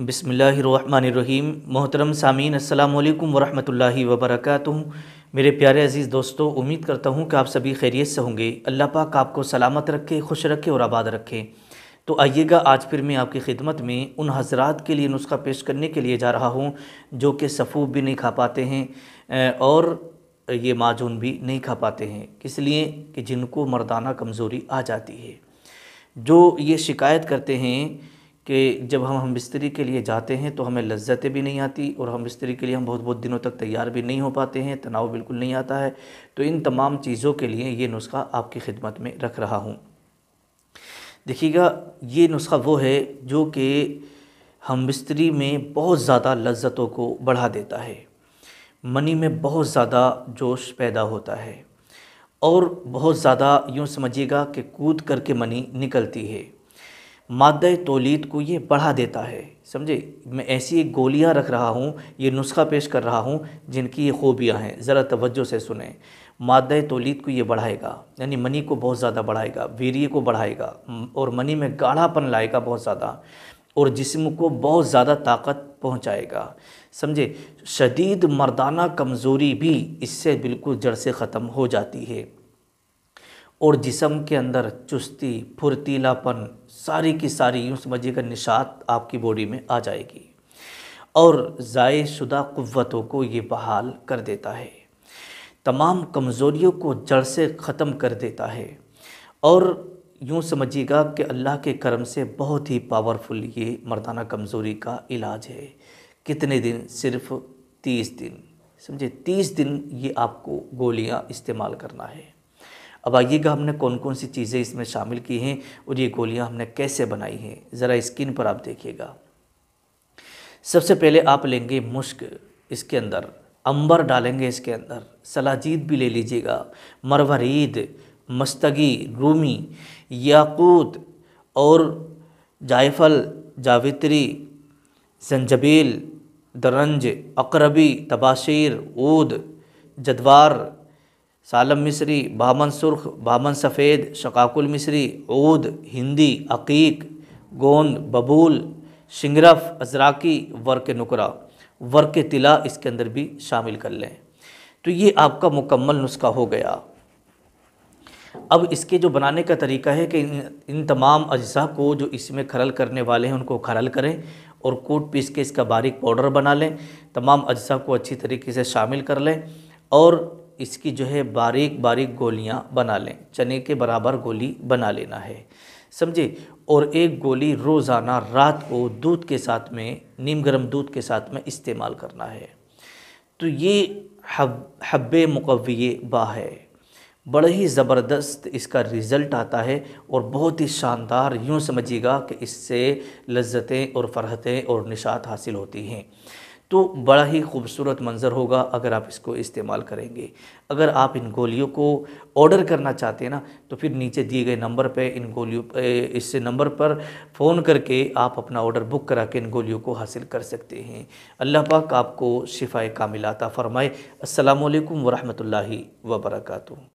बिसमीम मोहतरम सामीन अल्लाम वरहमल वबरक मेरे प्यारे अज़ीज़ दोस्तों उम्मीद करता हूँ कि आप सभी खैरियत से होंगे अल्लाह पाक आपको सलामत रखे खुश रखे और आबाद रखे तो आइएगा आज फिर मैं आपकी खिदमत में उन हजरात के लिए नुस्खा पेश करने के लिए जा रहा हूँ जो कि सफ़ूब भी नहीं खा पाते हैं और ये माजून भी नहीं खा पाते हैं इसलिए कि जिनको मर्दाना कमज़ोरी आ जाती है जो ये शिकायत करते हैं कि जब हम हम बिस्तरी के लिए जाते हैं तो हमें लज्जतें भी नहीं आती और हम बिस्तरी के लिए हम बहुत बहुत दिनों तक तैयार भी नहीं हो पाते हैं तनाव बिल्कुल नहीं आता है तो इन तमाम चीज़ों के लिए ये नुस्खा आपकी खिदमत में रख रहा हूँ देखिएगा ये नुस्खा वो है जो कि हम बिस्तरी में बहुत ज़्यादा लज्जतों को बढ़ा देता है मनी में बहुत ज़्यादा जोश पैदा होता है और बहुत ज़्यादा यूँ समझिएगा कि कूद करके मनी निकलती है माद तोलीद को ये बढ़ा देता है समझे मैं ऐसी गोलियां रख रहा हूँ ये नुस्खा पेश कर रहा हूँ जिनकी ये खूबियाँ हैं ज़रा तवज्जो से सुने माद तोलीद को ये बढ़ाएगा यानी मनी को बहुत ज़्यादा बढ़ाएगा वीरिय को बढ़ाएगा और मनी में गाढ़ापन लाएगा बहुत ज़्यादा और जिस्म को बहुत ज़्यादा ताकत पहुँचाएगा समझे शदीद मर्दाना कमज़ोरी भी इससे बिल्कुल जड़ से ख़त्म हो जाती है और जिसम के अंदर चुस्ती फुर्तीलापन सारी की सारी यूँ समझिएगा निशात आपकी बॉडी में आ जाएगी और ज़ाय शुदा क़वतों को ये बहाल कर देता है तमाम कमज़ोरियों को जड़ से ख़त्म कर देता है और यूँ समझिएगा कि अल्लाह के करम से बहुत ही पावरफुल ये मर्दाना कमज़ोरी का इलाज है कितने दिन सिर्फ तीस दिन समझे तीस दिन ये आपको गोलियाँ इस्तेमाल करना है अब आइएगा हमने कौन कौन सी चीज़ें इसमें शामिल की हैं और ये गोलियाँ हमने कैसे बनाई हैं ज़रा स्किन पर आप देखिएगा सबसे पहले आप लेंगे मुश्क इसके अंदर अंबर डालेंगे इसके अंदर सलाजीद भी ले लीजिएगा मरवरीद मस्तगी रूमी याकूत और जायफल जावित्री जंजबील दरंज अकरबी तबाशीर ऊद जदवार सालम मिस्री बामन सुर्ख बामन सफ़ेद शकाकुल मिस्री ऊद हिंदी अकीक गोंद बबूल शिंगरफ अजराकी वर्क नुकरा वर्क तिला इसके अंदर भी शामिल कर लें तो ये आपका मुकम्मल नुस्खा हो गया अब इसके जो बनाने का तरीका है कि इन, तमाम अज्जा को जो इसमें खरल करने वाले हैं उनको खरल करें और कोट पीस के इसका बारीक पाउडर बना लें तमाम अज्जा को अच्छी तरीके से शामिल कर लें और इसकी जो है बारीक बारीक गोलियां बना लें चने के बराबर गोली बना लेना है समझे और एक गोली रोज़ाना रात को दूध के साथ में नीम गर्म दूध के साथ में इस्तेमाल करना है तो ये हब हब्ब मुकविये बा है बड़ा ही ज़बरदस्त इसका रिज़ल्ट आता है और बहुत ही शानदार यूँ समझिएगा कि इससे लज्जतें और फ़रहतें और निशात हासिल होती हैं तो बड़ा ही खूबसूरत मंज़र होगा अगर आप इसको इस्तेमाल करेंगे अगर आप इन गोलियों को ऑर्डर करना चाहते हैं ना तो फिर नीचे दिए गए नंबर पे इन गोलियों इस नंबर पर फ़ोन करके आप अपना ऑर्डर बुक करा के इन गोलियों को हासिल कर सकते हैं अल्लाह पाक आपको शिफा कामिलता फ़रमाए असलकम वरहमल वर्का